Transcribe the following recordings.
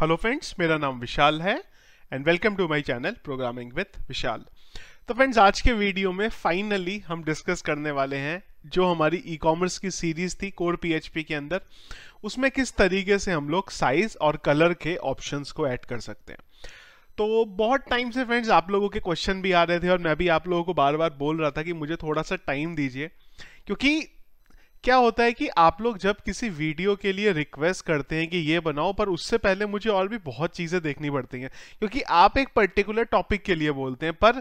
hello friends मेरा नाम विशाल है and welcome to my channel programming with Vishal तो फ्रेंड्स आज के वीडियो में फाइनली हम डिस्कस करने वाले हैं जो हमारी ई कॉमर्स की सीरीज थी कोर पीएचपी के अंदर उसमें किस तरीके से हम लोग साइज और कलर के ऑप्शंस को ऐड कर सकते हैं तो बहुत टाइम से फ्रेंड्स आप लोगों के क्वेश्चन भी आ रहे थे और मैं भी आप लोगों को बार बार बोल रहा था कि मुझे थोड़ा सा टाइम दीजिए क्योंकि क्या होता है कि आप लोग जब किसी वीडियो के लिए रिक्वेस्ट करते हैं कि ये बनाओ पर उससे पहले मुझे और भी बहुत चीज़ें देखनी पड़ती हैं क्योंकि आप एक पर्टिकुलर टॉपिक के लिए बोलते हैं पर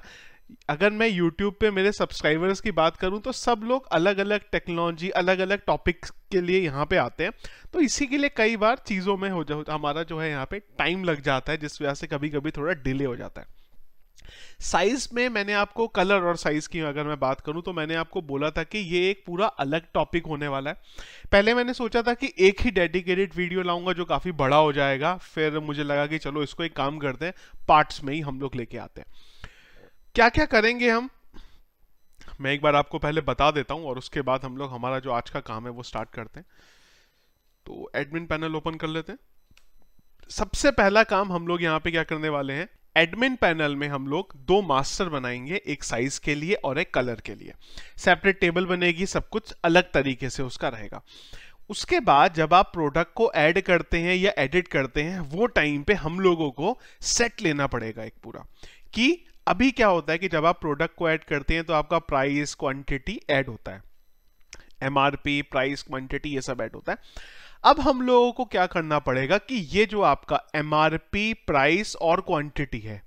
अगर मैं YouTube पे मेरे सब्सक्राइबर्स की बात करूं तो सब लोग अलग अलग टेक्नोलॉजी अलग अलग टॉपिक्स के लिए यहाँ पे आते हैं तो इसी के लिए कई बार चीज़ों में हो जा हमारा जो है यहाँ पे टाइम लग जाता है जिस वजह से कभी कभी थोड़ा डिले हो जाता है साइज में मैंने आपको कलर और साइज की अगर मैं बात करूं तो मैंने आपको बोला था कि ये एक पूरा अलग टॉपिक होने वाला है पहले मैंने सोचा था कि एक ही डेडिकेटेड वीडियो लाऊंगा जो काफी बड़ा हो जाएगा फिर मुझे लगा कि चलो इसको एक काम करते हैं पार्ट्स में ही हम लोग लेके आते हैं क्या क्या करेंगे हम मैं एक बार आपको पहले बता देता हूं और उसके बाद हम लोग हमारा जो आज का काम है वो स्टार्ट करते हैं तो एडमिन पैनल ओपन कर लेते हैं सबसे पहला काम हम लोग यहाँ पे क्या करने वाले हैं एडमिन पैनल में हम लोग दो मास्टर बनाएंगे एक साइज के लिए और एक कलर के लिए सेपरेट टेबल बनेगी सब कुछ अलग तरीके से उसका रहेगा उसके बाद जब आप प्रोडक्ट को ऐड करते हैं या एडिट करते हैं वो टाइम पे हम लोगों को सेट लेना पड़ेगा एक पूरा कि अभी क्या होता है कि जब आप प्रोडक्ट को ऐड करते हैं तो आपका प्राइस क्वांटिटी ऐड होता है एम प्राइस क्वांटिटी ये सब ऐड होता है अब हम लोगों को क्या करना पड़ेगा कि ये जो आपका एम प्राइस और क्वांटिटी है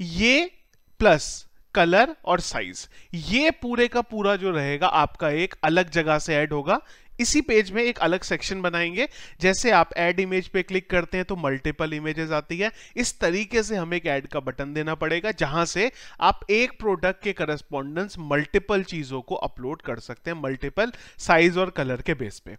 ये प्लस कलर और साइज ये पूरे का पूरा जो रहेगा आपका एक अलग जगह से ऐड होगा इसी पेज में एक अलग सेक्शन बनाएंगे जैसे आप ऐड इमेज पे क्लिक करते हैं तो मल्टीपल इमेजेस आती है इस तरीके से हमें एक ऐड का बटन देना पड़ेगा जहां से आप एक प्रोडक्ट के करस्पॉन्डेंस मल्टीपल चीज़ों को अपलोड कर सकते हैं मल्टीपल साइज और कलर के बेस पे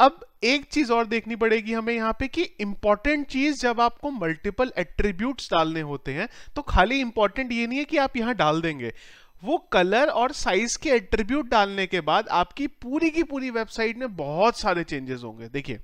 अब एक चीज और देखनी पड़ेगी हमें यहाँ पे कि इंपॉर्टेंट चीज जब आपको मल्टीपल एट्रीब्यूट्स डालने होते हैं तो खाली इंपॉर्टेंट ये नहीं है कि आप यहाँ डाल देंगे वो कलर और साइज के एट्रीब्यूट डालने के बाद आपकी पूरी की पूरी वेबसाइट में बहुत सारे चेंजेस होंगे देखिए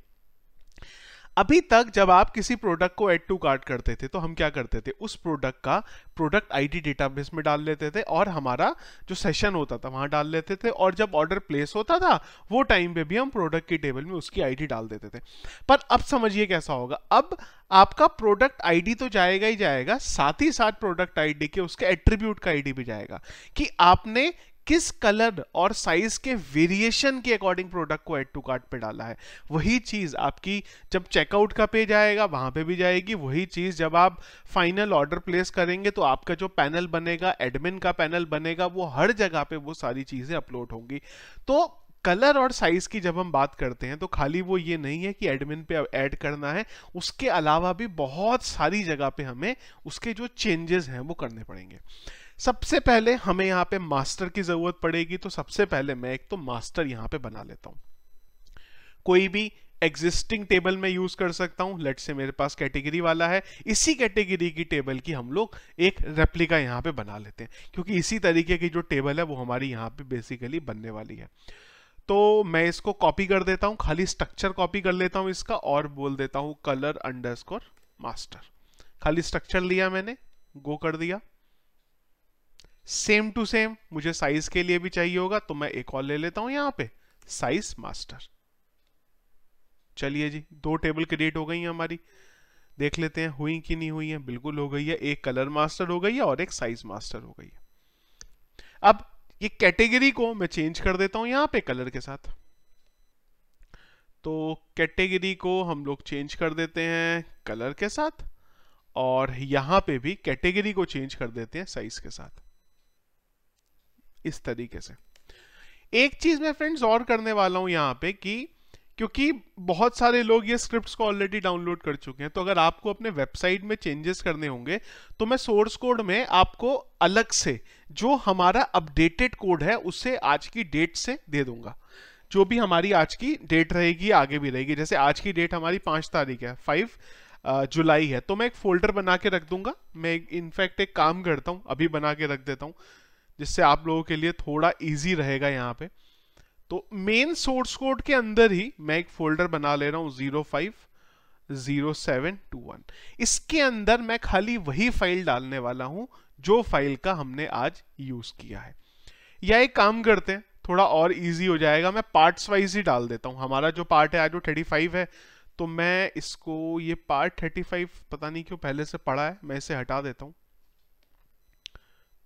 अभी तक जब आप किसी प्रोडक्ट को एड टू कार्ट करते थे तो हम क्या करते थे उस प्रोडक्ट का प्रोडक्ट आईडी डेटाबेस में डाल लेते थे और हमारा जो सेशन होता था वहां डाल लेते थे और जब ऑर्डर प्लेस होता था वो टाइम पे भी हम प्रोडक्ट की टेबल में उसकी आईडी डाल देते थे पर अब समझिए कैसा होगा अब आपका प्रोडक्ट आईडी तो जाएगा ही जाएगा साथ ही साथ प्रोडक्ट आईडी के उसके एट्रीब्यूट का आईडी भी जाएगा कि आपने किस कलर और साइज के वेरिएशन के अकॉर्डिंग प्रोडक्ट को एड टू कार्ट पे डाला है वही चीज आपकी जब चेकआउट का पेज आएगा वहां पे भी जाएगी वही चीज जब आप फाइनल ऑर्डर प्लेस करेंगे तो आपका जो पैनल बनेगा एडमिन का पैनल बनेगा वो हर जगह पे वो सारी चीजें अपलोड होंगी तो कलर और साइज की जब हम बात करते हैं तो खाली वो ये नहीं है कि एडमिन पे ऐड करना है उसके अलावा भी बहुत सारी जगह पे हमें उसके जो चेंजेस हैं वो करने पड़ेंगे सबसे पहले हमें यहाँ पे मास्टर की ज़रूरत पड़ेगी तो सबसे पहले मैं एक तो मास्टर यहाँ पे बना लेता हूँ कोई भी एग्जिस्टिंग टेबल में यूज़ कर सकता हूँ लेट से मेरे पास कैटेगरी वाला है इसी कैटेगरी की टेबल की हम लोग एक रेप्लिका यहाँ पे बना लेते हैं क्योंकि इसी तरीके की जो टेबल है वो हमारी यहाँ पे बेसिकली बनने वाली है तो मैं इसको कॉपी कर देता हूँ खाली स्ट्रक्चर कॉपी कर लेता हूँ इसका और बोल देता हूँ कलर अंडर मास्टर खाली स्ट्रक्चर लिया मैंने गो कर दिया सेम टू सेम मुझे साइज के लिए भी चाहिए होगा तो मैं एक और ले लेता हूं यहां पे साइज मास्टर चलिए जी दो टेबल क्रिएट हो गई है हमारी देख लेते हैं हुई कि नहीं हुई है बिल्कुल हो गई है एक कलर मास्टर हो गई है और एक साइज मास्टर हो गई है अब ये कैटेगरी को मैं चेंज कर देता हूं यहां पे कलर के साथ तो कैटेगरी को हम लोग चेंज कर देते हैं कलर के साथ और यहां पे भी कैटेगरी को चेंज कर देते हैं साइज के साथ इस तरीके से एक चीज मैं फ्रेंड्स और करने वाला हूं यहां पे कि क्योंकि बहुत सारे लोग ये स्क्रिप्ट्स को ऑलरेडी डाउनलोड कर चुके हैं तो अगर आपको अपने वेबसाइट में चेंजेस करने होंगे तो मैं सोर्स कोड में आपको अलग से जो हमारा अपडेटेड कोड है उसे आज की डेट से दे दूंगा जो भी हमारी आज की डेट रहेगी आगे भी रहेगी जैसे आज की डेट हमारी पांच तारीख है फाइव जुलाई है तो मैं एक फोल्डर बना के रख दूंगा मैं इनफैक्ट एक काम करता हूँ अभी बना के रख देता हूँ जिससे आप लोगों के लिए थोड़ा इजी रहेगा यहाँ पे तो मेन सोर्स कोड के अंदर ही मैं एक फोल्डर बना ले रहा हूँ zero five zero seven two one इसके अंदर मैं खाली वही फाइल डालने वाला हूँ जो फाइल का हमने आज यूज किया है या एक काम करते हैं थोड़ा और इजी हो जाएगा मैं पार्ट्स वाइज ही डाल देता हूँ हमारा जो पार्ट है आज वो थर्टी फाइव है तो मैं इसको ये पार्ट थर्टी फाइव पता नहीं क्यों पहले से पढ़ा है मैं इसे हटा देता हूँ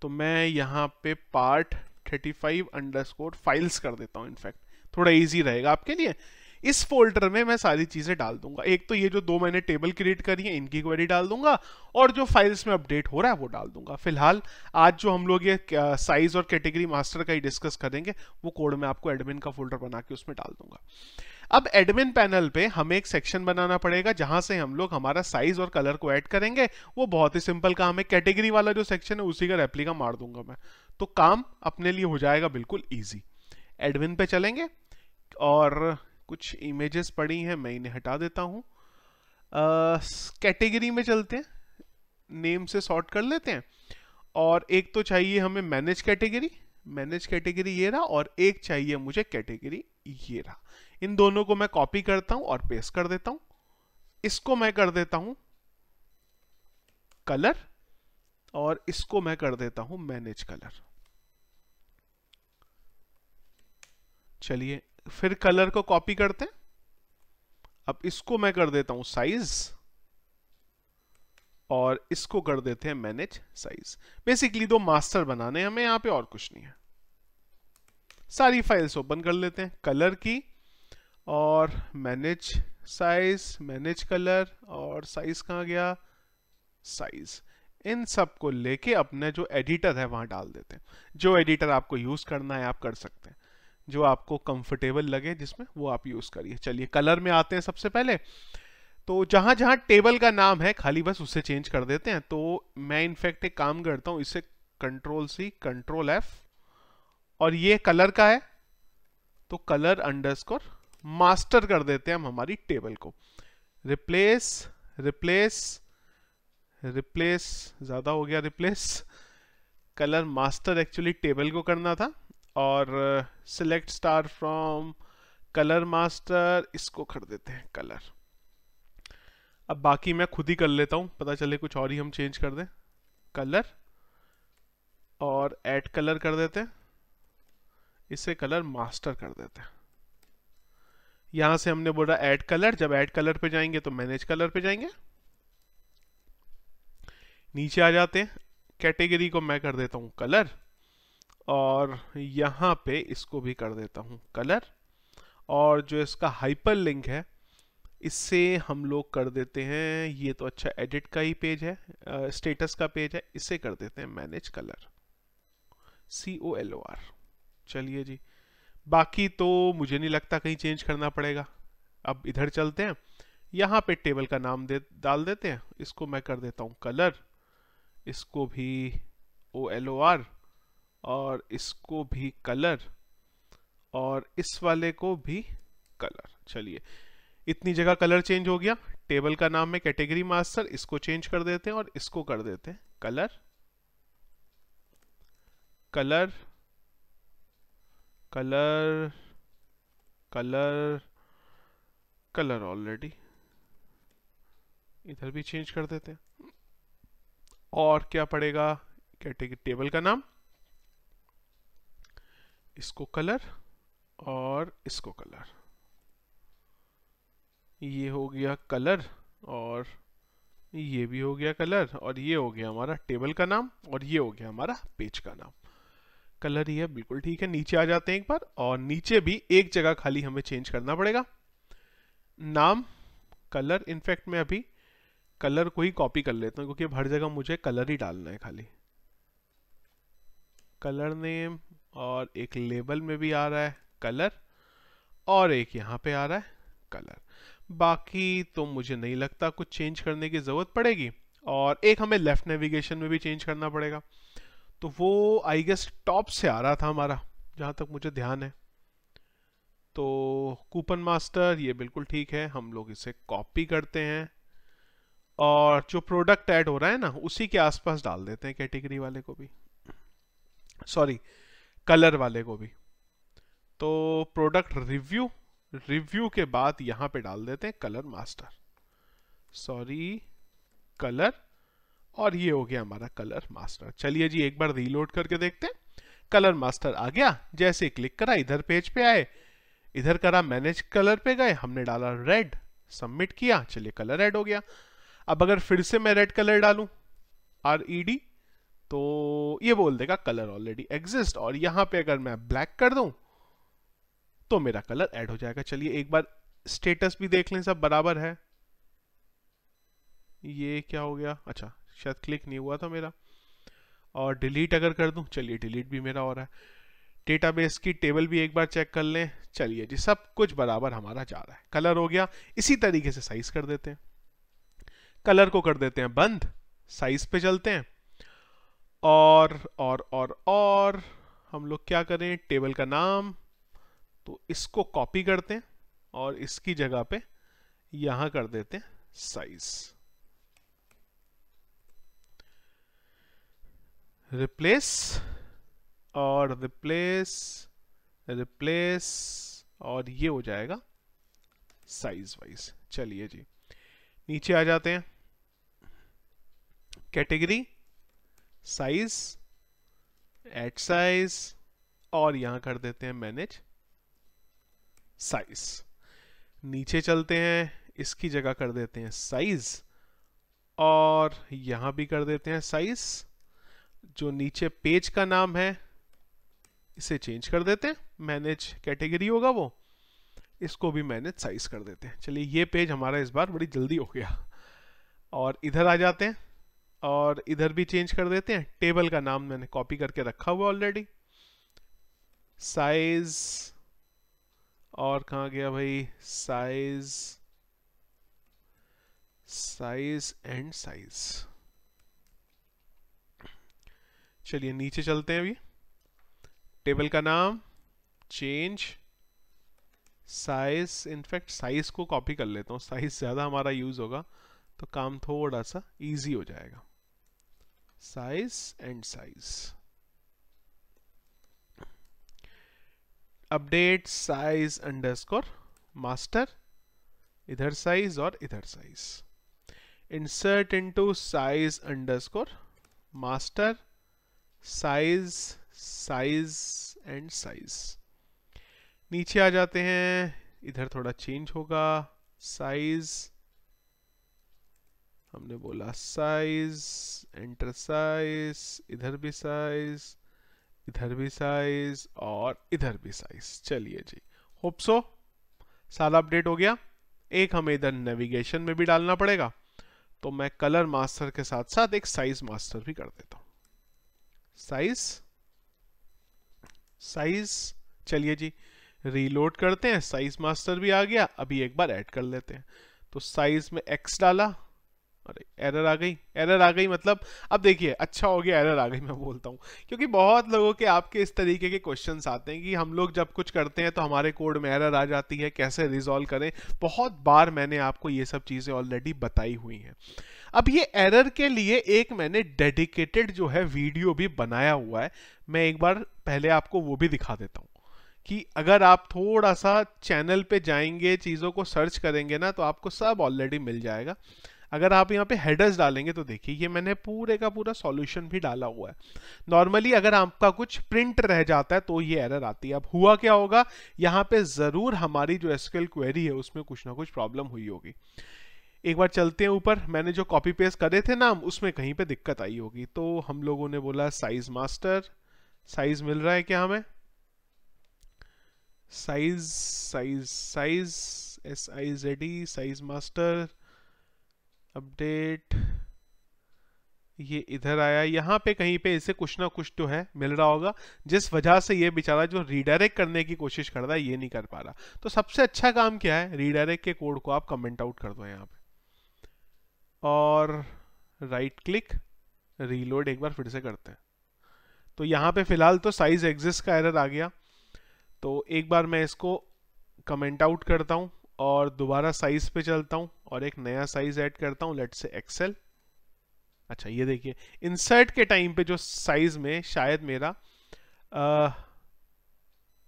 तो मैं यहाँ पे पार्ट 35 स्कोर फाइल्स कर देता हूँ इनफैक्ट थोड़ा इजी रहेगा आपके लिए इस फोल्डर में मैं सारी चीज़ें डाल दूंगा एक तो ये जो दो मैंने टेबल क्रिएट करी है इनकी क्वेरी डाल दूंगा और जो फाइल्स में अपडेट हो रहा है वो डाल दूंगा फिलहाल आज जो हम लोग ये साइज और कैटेगरी मास्टर का ही डिस्कस करेंगे वो कोड में आपको एडमिन का फोल्डर बना के उसमें डाल दूंगा अब एडमिन पैनल पे हमें एक सेक्शन बनाना पड़ेगा जहां से हम लोग हमारा साइज और कलर को ऐड करेंगे वो बहुत ही सिंपल काम है कैटेगरी वाला जो सेक्शन है उसी का रेप्लिका मार दूंगा मैं तो काम अपने लिए हो जाएगा बिल्कुल ईजी एडमिन पे चलेंगे और कुछ इमेजेस पड़ी हैं मैं इन्हें हटा देता हूँ कैटेगरी में चलते हैं नेम से सॉर्ट कर लेते हैं और एक तो चाहिए हमें मैनेज कैटेगरी मैनेज कैटेगरी ये रहा और एक चाहिए मुझे कैटेगरी ये रहा इन दोनों को मैं कॉपी करता हूं और पेस्ट कर देता हूं इसको मैं कर देता हूं कलर और इसको मैं कर देता हूं मैनेज कलर चलिए फिर कलर को कॉपी करते हैं अब इसको मैं कर देता हूं साइज और इसको कर देते हैं मैनेज साइज बेसिकली दो मास्टर बनाने हमें यहां पे और कुछ नहीं है सारी फाइल्स ओपन कर लेते हैं कलर की और मैनेज साइज मैनेज कलर और साइज कहाँ गया साइज इन सब को लेके अपने जो एडिटर है वहां डाल देते हैं जो एडिटर आपको यूज करना है आप कर सकते हैं जो आपको कंफर्टेबल लगे जिसमें वो आप यूज करिए चलिए कलर में आते हैं सबसे पहले तो जहां जहां टेबल का नाम है खाली बस उसे चेंज कर देते हैं तो मैं इनफैक्ट एक काम करता हूँ इसे कंट्रोल सी कंट्रोल एफ और ये कलर का है तो कलर अंडरस्कोर मास्टर कर देते हैं हम हमारी टेबल को रिप्लेस रिप्लेस रिप्लेस ज़्यादा हो गया replace colour master actually table को करना था और select star from colour master इसको कर देते हैं कलर अब बाकी मैं खुद ही कर लेता हूँ पता चले कुछ और ही हम चेंज कर दें कलर और ऐड कलर कर देते हैं इसे कलर मास्टर कर देते हैं यहाँ से हमने बोला ऐड कलर जब ऐड कलर पे जाएंगे तो मैनेज कलर पे जाएंगे नीचे आ जाते हैं कैटेगरी को मैं कर देता हूँ कलर और यहाँ पे इसको भी कर देता हूँ कलर और जो इसका हाइपर लिंक है इससे हम लोग कर देते हैं ये तो अच्छा एडिट का ही पेज है स्टेटस का पेज है इसे कर देते हैं manage colour C O L O R चलिए जी बाकी तो मुझे नहीं लगता कहीं चेंज करना पड़ेगा अब इधर चलते हैं यहाँ पे टेबल का नाम दे डाल देते हैं इसको मैं कर देता हूँ कलर इसको भी ओ एल ओ आर और इसको भी कलर और इस वाले को भी कलर चलिए इतनी जगह कलर चेंज हो गया टेबल का नाम है कैटेगरी मास्टर इसको चेंज कर देते हैं और इसको कर देते हैं colour colour colour colour colour already इधर भी चेंज कर देते हैं और क्या पड़ेगा कैटेगरी टेबल का नाम इसको कलर और इसको कलर ये हो गया कलर और ये भी हो गया कलर और ये हो गया हमारा टेबल का नाम और ये हो गया हमारा पेज का नाम कलर ये बिल्कुल ठीक है नीचे आ जाते हैं एक बार और नीचे भी एक जगह खाली हमें चेंज करना पड़ेगा नाम कलर इनफैक्ट मैं अभी कलर को ही कॉपी कर लेता हूँ क्योंकि अब हर जगह मुझे कलर ही डालना है खाली कलर नेम और एक लेबल में भी आ रहा है कलर और एक यहाँ पे आ रहा है कलर बाकी तो मुझे नहीं लगता कुछ चेंज करने की ज़रूरत पड़ेगी और एक हमें लेफ़्ट नेविगेशन में भी चेंज करना पड़ेगा तो वो आई गेस टॉप से आ रहा था हमारा जहाँ तक मुझे ध्यान है तो कूपन मास्टर ये बिल्कुल ठीक है हम लोग इसे कॉपी करते हैं और जो प्रोडक्ट ऐड हो रहा है ना उसी के आसपास डाल देते हैं कैटेगरी वाले को भी सॉरी कलर वाले को भी तो प्रोडक्ट रिव्यू रिव्यू के बाद यहां पे डाल देते हैं कलर मास्टर सॉरी कलर और ये हो गया हमारा कलर मास्टर चलिए जी एक बार रीलोड करके देखते हैं कलर मास्टर आ गया जैसे क्लिक करा इधर पेज पे आए इधर करा मैनेज कलर पे गए हमने डाला रेड सबमिट किया चलिए कलर रेड हो गया अब अगर फिर से मैं रेड कलर डालू आर ईडी e तो ये बोल देगा कलर ऑलरेडी एग्जिस्ट और यहां पे अगर मैं ब्लैक कर दूं तो मेरा कलर ऐड हो जाएगा चलिए एक बार स्टेटस भी देख लें सब बराबर है ये क्या हो गया अच्छा शायद क्लिक नहीं हुआ था मेरा और डिलीट अगर कर दूं चलिए डिलीट भी मेरा हो रहा है डेटाबेस की टेबल भी एक बार चेक कर लें चलिए जी सब कुछ बराबर हमारा जा रहा है कलर हो गया इसी तरीके से साइज कर देते हैं कलर को कर देते हैं बंद साइज पे चलते हैं और और और और हम लोग क्या करें टेबल का नाम तो इसको कॉपी करते हैं और इसकी जगह पे यहां कर देते हैं साइज रिप्लेस और रिप्लेस रिप्लेस और ये हो जाएगा साइज वाइज चलिए जी नीचे आ जाते हैं कैटेगरी साइज एट साइज और यहां कर देते हैं मैनेज साइज नीचे चलते हैं इसकी जगह कर देते हैं साइज और यहां भी कर देते हैं साइज जो नीचे पेज का नाम है इसे चेंज कर देते हैं मैनेज कैटेगरी होगा वो इसको भी मैनेज साइज कर देते हैं चलिए ये पेज हमारा इस बार बड़ी जल्दी हो गया और इधर आ जाते हैं और इधर भी चेंज कर देते हैं टेबल का नाम मैंने कॉपी करके रखा हुआ ऑलरेडी साइज़ और कहा गया भाई साइज साइज एंड साइज चलिए नीचे चलते हैं अभी टेबल का नाम चेंज साइज इनफैक्ट साइज को कॉपी कर लेता हूँ साइज ज़्यादा हमारा यूज़ होगा तो काम थोड़ा सा इजी हो जाएगा size and size update size underscore master इधर साइज और इधर size insert into size underscore master size size and size नीचे आ जाते हैं इधर थोड़ा चेंज होगा साइज हमने बोला साइज एंटर साइज इधर भी साइज इधर भी साइज और इधर भी साइज चलिए जी होप सो सारा अपडेट हो गया एक हमें इधर नेविगेशन में भी डालना पड़ेगा तो मैं कलर मास्टर के साथ साथ एक साइज मास्टर भी कर देता हूं साइज साइज चलिए जी रीलोड करते हैं साइज मास्टर भी आ गया अभी एक बार ऐड कर लेते हैं तो साइज में एक्स डाला अरे एरर आ गई एरर आ गई मतलब अब देखिए अच्छा हो गया एरर आ गई मैं बोलता हूँ क्योंकि बहुत लोगों के आपके इस तरीके के क्वेश्चंस आते हैं कि हम लोग जब कुछ करते हैं तो हमारे कोड में एरर आ जाती है कैसे रिजॉल्व करें बहुत बार मैंने आपको ये सब चीज़ें ऑलरेडी बताई हुई हैं अब ये एरर के लिए एक मैंने डेडिकेटेड जो है वीडियो भी बनाया हुआ है मैं एक बार पहले आपको वो भी दिखा देता हूँ कि अगर आप थोड़ा सा चैनल पे जाएंगे चीज़ों को सर्च करेंगे ना तो आपको सब ऑलरेडी मिल जाएगा अगर आप यहाँ पे हेडर्स डालेंगे तो देखिए ये मैंने पूरे का पूरा सॉल्यूशन भी डाला हुआ है नॉर्मली अगर आपका कुछ प्रिंट रह जाता है तो ये एरर आती है अब हुआ क्या होगा यहाँ पे ज़रूर हमारी जो एसक्यूएल क्वेरी है उसमें कुछ ना कुछ प्रॉब्लम हुई होगी एक बार चलते हैं ऊपर मैंने जो कॉपी पेस्ट करे थे नाम उसमें कहीं पर दिक्कत आई होगी तो हम लोगों ने बोला साइज मास्टर साइज मिल रहा है क्या हमें size size size S I Z E size master update ये इधर आया यहाँ पे कहीं पे इसे कुछ ना कुछ तो है मिल रहा होगा जिस वजह से ये बेचारा जो रीडायरेक्ट करने की कोशिश कर रहा है ये नहीं कर पा रहा तो सबसे अच्छा काम क्या है रीडायरेक्ट के कोड को आप कमेंट आउट कर दो यहाँ पे और राइट क्लिक रीलोड एक बार फिर से करते हैं तो यहाँ पे फिलहाल तो साइज एग्जिस्ट का एरर आ गया तो एक बार मैं इसको कमेंट आउट करता हूँ और दोबारा साइज पे चलता हूँ और एक नया साइज ऐड करता हूँ लेट से एक्सेल अच्छा ये देखिए इंसर्ट के टाइम पे जो साइज में शायद मेरा आ,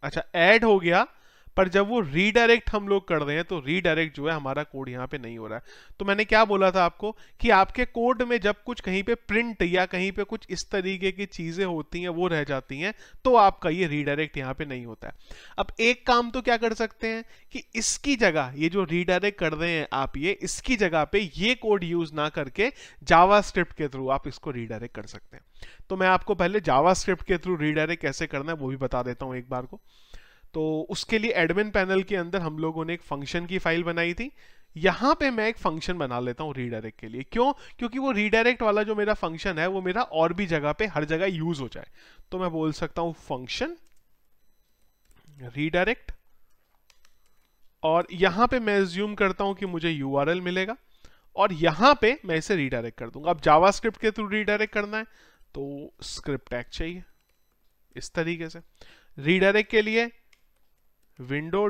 अच्छा ऐड हो गया पर जब वो रीडायरेक्ट हम लोग कर रहे हैं तो रीडायरेक्ट जो है हमारा कोड यहाँ पे नहीं हो रहा है तो मैंने क्या बोला था आपको कि आपके कोड में जब कुछ कहीं पे प्रिंट या कहीं पे कुछ इस तरीके की चीजें होती हैं वो रह जाती हैं तो आपका ये रीडायरेक्ट यहाँ पे नहीं होता है अब एक काम तो क्या कर सकते हैं कि इसकी जगह ये जो रीडायरेक्ट कर रहे हैं आप ये इसकी जगह पे ये कोड यूज ना करके जावा के थ्रू आप इसको रीडायरेक्ट कर सकते हैं तो मैं आपको पहले जावा के थ्रू रीडायरेक्ट कैसे करना है वो भी बता देता हूँ एक बार को तो उसके लिए एडमिन पैनल के अंदर हम लोगों ने एक फंक्शन की फाइल बनाई थी यहां पे मैं एक फंक्शन बना लेता हूं रीडायरेक्ट के लिए क्यों क्योंकि वो रीडायरेक्ट वाला जो मेरा फंक्शन है वो मेरा और भी जगह पे हर जगह यूज हो जाए तो मैं बोल सकता हूं फंक्शन रीडायरेक्ट और यहां पे मैं ज्यूम करता हूं कि मुझे यू मिलेगा और यहां पे मैं इसे रीडायरेक्ट कर दूंगा अब जावा के थ्रू रीडायरेक्ट करना है तो स्क्रिप्ट टैग चाहिए इस तरीके से रीडायरेक्ट के लिए window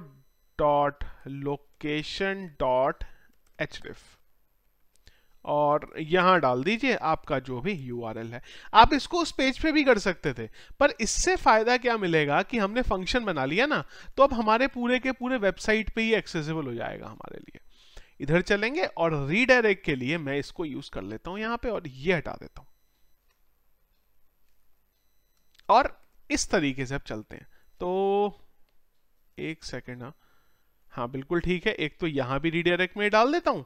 dot location dot H और यहाँ डाल दीजिए आपका जो भी यू है आप इसको उस पेज पे भी कर सकते थे पर इससे फायदा क्या मिलेगा कि हमने फंक्शन बना लिया ना तो अब हमारे पूरे के पूरे वेबसाइट पे ही एक्सेसिबल हो जाएगा हमारे लिए इधर चलेंगे और रीडायरेक्ट के लिए मैं इसको यूज कर लेता हूं यहां पे और ये हटा देता हूं और इस तरीके से अब चलते हैं तो एक सेकेंड हाँ हाँ बिल्कुल ठीक है एक तो यहाँ भी रीडायरेक्ट में डाल देता हूँ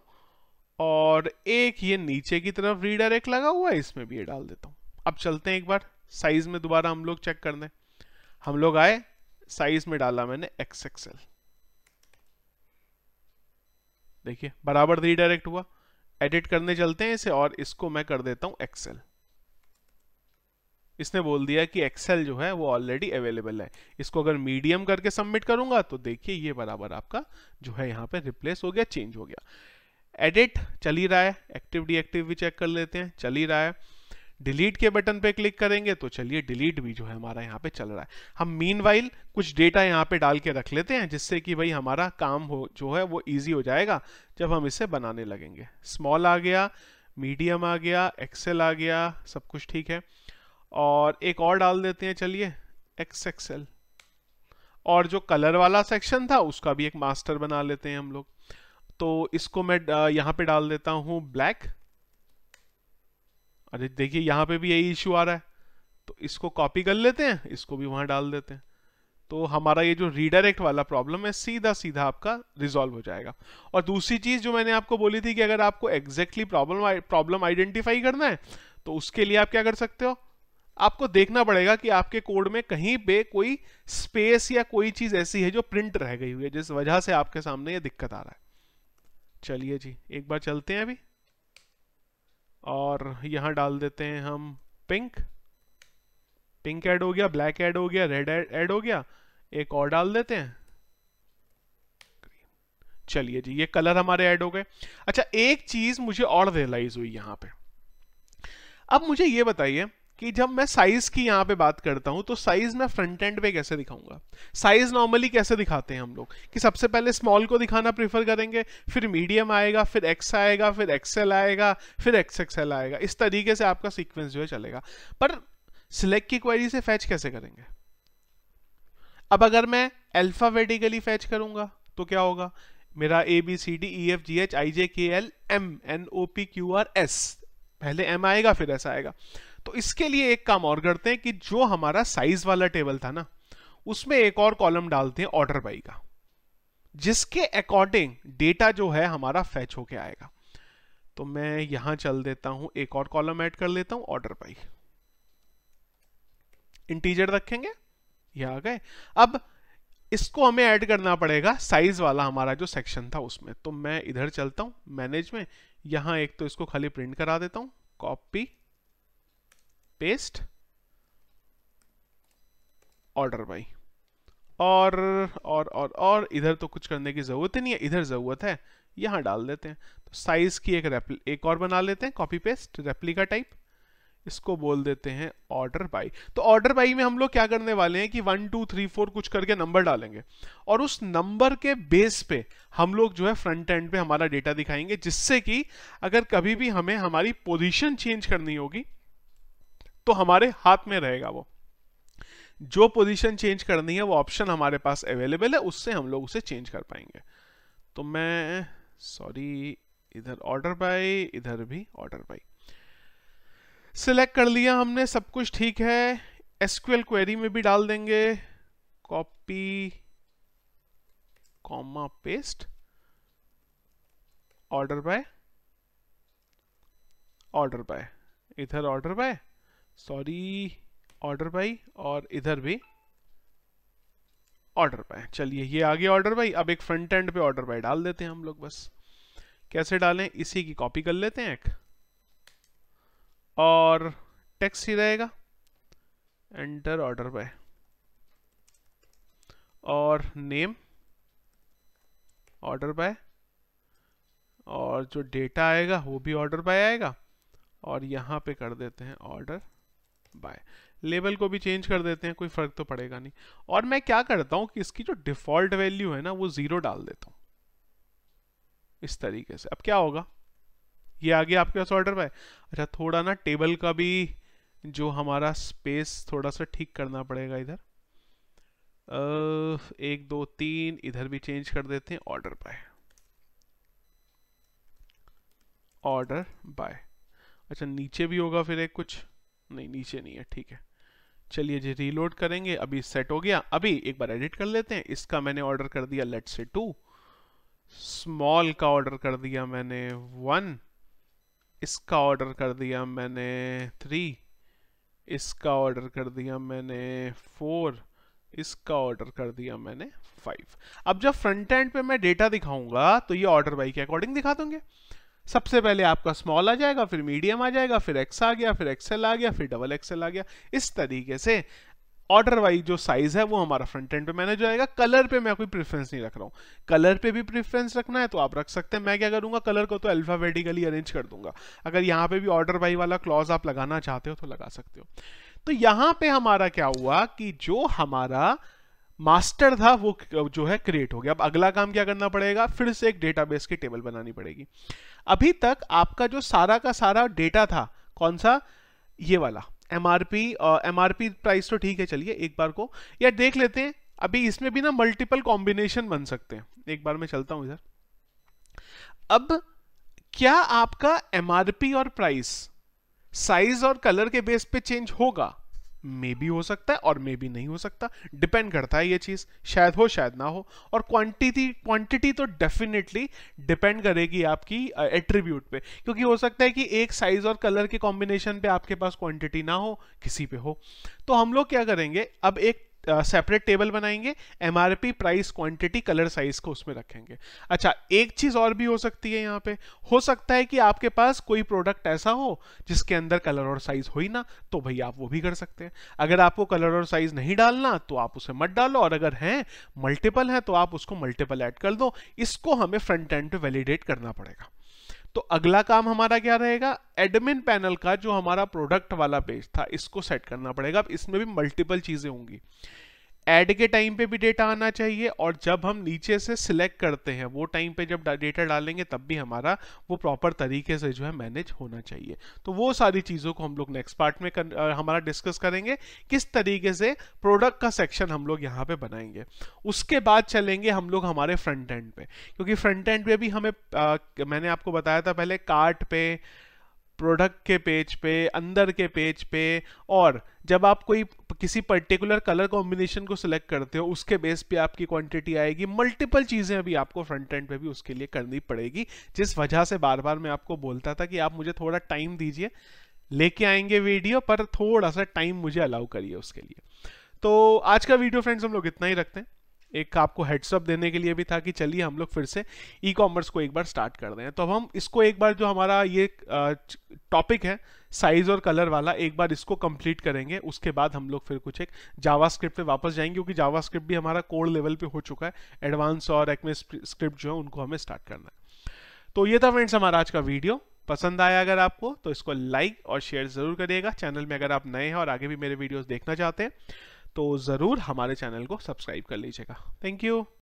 और एक ये नीचे की तरफ रीडायरेक्ट लगा हुआ है इसमें भी ये डाल देता हूँ अब चलते हैं एक बार साइज में दोबारा हम लोग चेक कर दें हम लोग आए साइज में डाला मैंने एक्स एक्सएल देखिए बराबर रीडायरेक्ट हुआ एडिट करने चलते हैं इसे और इसको मैं कर देता हूँ एक्सेल इसने बोल दिया कि एक्सेल जो है वो ऑलरेडी अवेलेबल है इसको अगर मीडियम करके सबमिट करूंगा तो देखिए ये बराबर आपका जो है यहाँ पे रिप्लेस हो गया चेंज हो गया एडिट चल ही रहा है एक्टिव डीएक्टिव भी चेक कर लेते हैं चल ही रहा है डिलीट के बटन पे क्लिक करेंगे तो चलिए डिलीट भी जो है हमारा यहाँ पे चल रहा है हम मीन कुछ डेटा यहाँ पे डाल के रख लेते हैं जिससे कि भाई हमारा काम हो जो है वो ईजी हो जाएगा जब हम इसे बनाने लगेंगे स्मॉल आ गया मीडियम आ गया एक्सेल आ गया सब कुछ ठीक है और एक और डाल देते हैं चलिए एक्स एक्सएल और जो कलर वाला सेक्शन था उसका भी एक मास्टर बना लेते हैं हम लोग तो इसको मैं यहां पे डाल देता हूं ब्लैक अरे देखिए यहां पे भी यही इश्यू आ रहा है तो इसको कॉपी कर लेते हैं इसको भी वहां डाल देते हैं तो हमारा ये जो रीडायरेक्ट वाला प्रॉब्लम है सीधा सीधा आपका रिजॉल्व हो जाएगा और दूसरी चीज़ जो मैंने आपको बोली थी कि अगर आपको एग्जैक्टली प्रॉब्लम प्रॉब्लम आइडेंटिफाई करना है तो उसके लिए आप क्या कर सकते हो आपको देखना पड़ेगा कि आपके कोड में कहीं पे कोई स्पेस या कोई चीज ऐसी है जो प्रिंट रह गई हुई है जिस वजह से आपके सामने ये दिक्कत आ रहा है चलिए जी एक बार चलते हैं अभी और यहां डाल देते हैं हम पिंक पिंक ऐड हो गया ब्लैक ऐड हो गया रेड ऐड हो गया एक और डाल देते हैं चलिए जी ये कलर हमारे ऐड हो गए अच्छा एक चीज मुझे और रियलाइज हुई यहां पे अब मुझे ये बताइए कि जब मैं साइज की यहाँ पे बात करता हूँ तो साइज मैं फ्रंट एंड पे कैसे दिखाऊंगा साइज नॉर्मली कैसे दिखाते हैं हम लोग कि सबसे पहले स्मॉल को दिखाना प्रीफर करेंगे फिर मीडियम आएगा फिर एक्स आएगा फिर एक्सएल आएगा फिर एक्स एक्सएल आएगा इस तरीके से आपका सीक्वेंस जो है चलेगा पर सिलेक्ट की क्वेरी से फैच कैसे करेंगे अब अगर मैं अल्फावेटिकली फैच करूंगा तो क्या होगा मेरा A B C D E F G H I J K L M N O P Q R S पहले एम आएगा फिर एस आएगा तो इसके लिए एक काम और करते हैं कि जो हमारा साइज वाला टेबल था ना उसमें एक और कॉलम डालते हैं ऑर्डर बाई का जिसके अकॉर्डिंग डेटा जो है हमारा फैच होके आएगा तो मैं यहां चल देता हूं एक और कॉलम ऐड कर लेता हूं ऑर्डर बाई इंटीजर रखेंगे ये आ गए अब इसको हमें ऐड करना पड़ेगा साइज वाला हमारा जो सेक्शन था उसमें तो मैं इधर चलता हूं मैनेज में यहां एक तो इसको खाली प्रिंट करा देता हूँ कॉपी पेस्ट ऑर्डर बाई और और और और इधर तो कुछ करने की ज़रूरत ही नहीं है इधर ज़रूरत है यहां डाल देते हैं तो साइज़ की एक एक और बना लेते हैं कॉपी पेस्ट रेप्लिका टाइप इसको बोल देते हैं ऑर्डर बाई तो ऑर्डर बाई में हम लोग क्या करने वाले हैं कि वन टू थ्री फोर कुछ करके नंबर डालेंगे और उस नंबर के बेस पे हम लोग जो है फ्रंट एंड पे हमारा डेटा दिखाएंगे जिससे कि अगर कभी भी हमें हमारी पोजीशन चेंज करनी होगी तो हमारे हाथ में रहेगा वो जो पोजीशन चेंज करनी है वो ऑप्शन हमारे पास अवेलेबल है उससे हम लोग उसे चेंज कर पाएंगे तो मैं सॉरी इधर ऑर्डर बाय इधर भी ऑर्डर बाई सिलेक्ट कर लिया हमने सब कुछ ठीक है एसक्यूएल क्वेरी में भी डाल देंगे copy comma paste order by order by इधर order by sorry order by और इधर भी ऑर्डर बाय चलिए ये आगे ऑर्डर बाई अब एक फ्रंट एंड पे ऑर्डर बाय डाल देते हैं हम लोग बस कैसे डालें इसी की कॉपी कर लेते हैं एक और टेक्स ही रहेगा एंटर ऑर्डर बाय और नेम ऑर्डर बाय और जो डेटा आएगा वो भी ऑर्डर बाय आएगा और यहाँ पे कर देते हैं ऑर्डर बाय लेवल को भी चेंज कर देते हैं कोई फ़र्क तो पड़ेगा नहीं और मैं क्या करता हूं कि इसकी जो डिफ़ॉल्ट वैल्यू है ना वो ज़ीरो डाल देता हूं इस तरीके से अब क्या होगा ये आगे आपके पास ऑर्डर पाए अच्छा थोड़ा ना टेबल का भी जो हमारा स्पेस थोड़ा सा ठीक करना पड़ेगा इधर एक दो तीन इधर भी चेंज कर देते हैं ऑर्डर बाय ऑर्डर बाय अच्छा नीचे भी होगा फिर एक कुछ नहीं नीचे नहीं है ठीक है चलिए जी रीलोड करेंगे अभी सेट हो गया अभी एक बार एडिट कर लेते हैं इसका मैंने ऑर्डर कर दिया लेट से टू स्मॉल का ऑर्डर कर दिया मैंने वन इसका ऑर्डर कर दिया मैंने थ्री इसका ऑर्डर कर दिया मैंने फोर इसका ऑर्डर कर दिया मैंने फाइव अब जब फ्रंट एंड पे मैं डेटा दिखाऊंगा तो ये ऑर्डर बाई के अकॉर्डिंग दिखा दूंगे सबसे पहले आपका स्मॉल आ जाएगा फिर मीडियम आ जाएगा फिर एक्स आ गया फिर एक्सएल आ गया फिर डबल एक्सएल आ गया इस तरीके से ऑर्डर वाइज जो साइज है वो हमारा फ्रंट एंड पे मैनेज हो जाएगा कलर पे मैं कोई प्रेफरेंस नहीं रख रहा हूँ कलर पे भी प्रेफरेंस रखना है तो आप रख सकते हैं मैं क्या करूंगा कलर को तो अल्फाबेटिकली अरेंज कर दूंगा अगर यहाँ पे भी ऑर्डर वाई वाला क्लॉज आप लगाना चाहते हो तो लगा सकते हो तो यहाँ पे हमारा क्या हुआ कि जो हमारा मास्टर था वो जो है क्रिएट हो गया अब अगला काम क्या करना पड़ेगा फिर से एक डेटाबेस की टेबल बनानी पड़ेगी अभी तक आपका जो सारा का सारा डेटा था कौन सा ये वाला एम आर प्राइस तो ठीक है चलिए एक बार को या देख लेते हैं अभी इसमें भी ना मल्टीपल कॉम्बिनेशन बन सकते हैं एक बार मैं चलता हूं इधर अब क्या आपका एम और प्राइस साइज और कलर के बेस पे चेंज होगा मे भी हो सकता है और मे भी नहीं हो सकता डिपेंड करता है ये चीज़ शायद हो शायद ना हो और क्वांटिटी क्वांटिटी तो डेफिनेटली डिपेंड करेगी आपकी एट्रीब्यूट पे क्योंकि हो सकता है कि एक साइज और कलर के कॉम्बिनेशन पे आपके पास क्वांटिटी ना हो किसी पे हो तो हम लोग क्या करेंगे अब एक सेपरेट टेबल बनाएंगे M price quantity colour size को उसमें रखेंगे अच्छा एक चीज़ और भी हो सकती है यहाँ पे हो सकता है कि आपके पास कोई प्रोडक्ट ऐसा हो जिसके अंदर कलर और साइज हो ही ना तो भाई आप वो भी कर सकते हैं अगर आपको कलर और साइज नहीं डालना तो आप उसे मत डालो और अगर हैं मल्टीपल है तो आप उसको मल्टीपल एड कर दो इसको हमें फ्रंट एंड पे वैलिडेट करना पड़ेगा तो अगला काम हमारा क्या रहेगा एडमिन पैनल का जो हमारा प्रोडक्ट वाला पेज था इसको सेट करना पड़ेगा अब इसमें भी मल्टीपल चीजें होंगी ऐड के टाइम पे भी डेटा आना चाहिए और जब हम नीचे से सिलेक्ट करते हैं वो टाइम पे जब डेटा डालेंगे तब भी हमारा वो प्रॉपर तरीके से जो है मैनेज होना चाहिए तो वो सारी चीज़ों को हम लोग नेक्स्ट पार्ट में कर, हमारा डिस्कस करेंगे किस तरीके से प्रोडक्ट का सेक्शन हम लोग यहाँ पे बनाएंगे उसके बाद चलेंगे हम लोग हमारे फ्रंट एंड पे क्योंकि फ्रंट एंड पे भी हमें आ, मैंने आपको बताया था पहले कार्ट पे प्रोडक्ट के पेज पे अंदर के पेज पे और जब आप कोई किसी पर्टिकुलर कलर कॉम्बिनेशन को सिलेक्ट करते हो उसके बेस पे आपकी क्वांटिटी आएगी मल्टीपल चीज़ें अभी आपको फ्रंट एंड पे भी उसके लिए करनी पड़ेगी जिस वजह से बार बार मैं आपको बोलता था कि आप मुझे थोड़ा टाइम दीजिए लेके आएंगे वीडियो पर थोड़ा सा टाइम मुझे अलाउ करिए उसके लिए तो आज का वीडियो फ्रेंड्स हम लोग इतना ही रखते हैं एक आपको हेडसअप देने के लिए भी था कि चलिए हम लोग फिर से ई कॉमर्स को एक बार स्टार्ट कर दें तो अब हम इसको एक बार जो हमारा ये टॉपिक है साइज और कलर वाला एक बार इसको कंप्लीट करेंगे उसके बाद हम लोग फिर कुछ एक जावास्क्रिप्ट स्क्रिप्ट पे वापस जाएंगे क्योंकि जावास्क्रिप्ट स्क्रिप्ट भी हमारा कोड लेवल पे हो चुका है एडवांस और एक्मे स्क्रिप्ट जो है उनको हमें स्टार्ट करना है तो ये था फ्रेंड्स हमारा आज का वीडियो पसंद आया अगर आपको तो इसको लाइक और शेयर जरूर करिएगा चैनल में अगर आप नए हैं और आगे भी मेरे वीडियोज देखना चाहते हैं तो ज़रूर हमारे चैनल को सब्सक्राइब कर लीजिएगा थैंक यू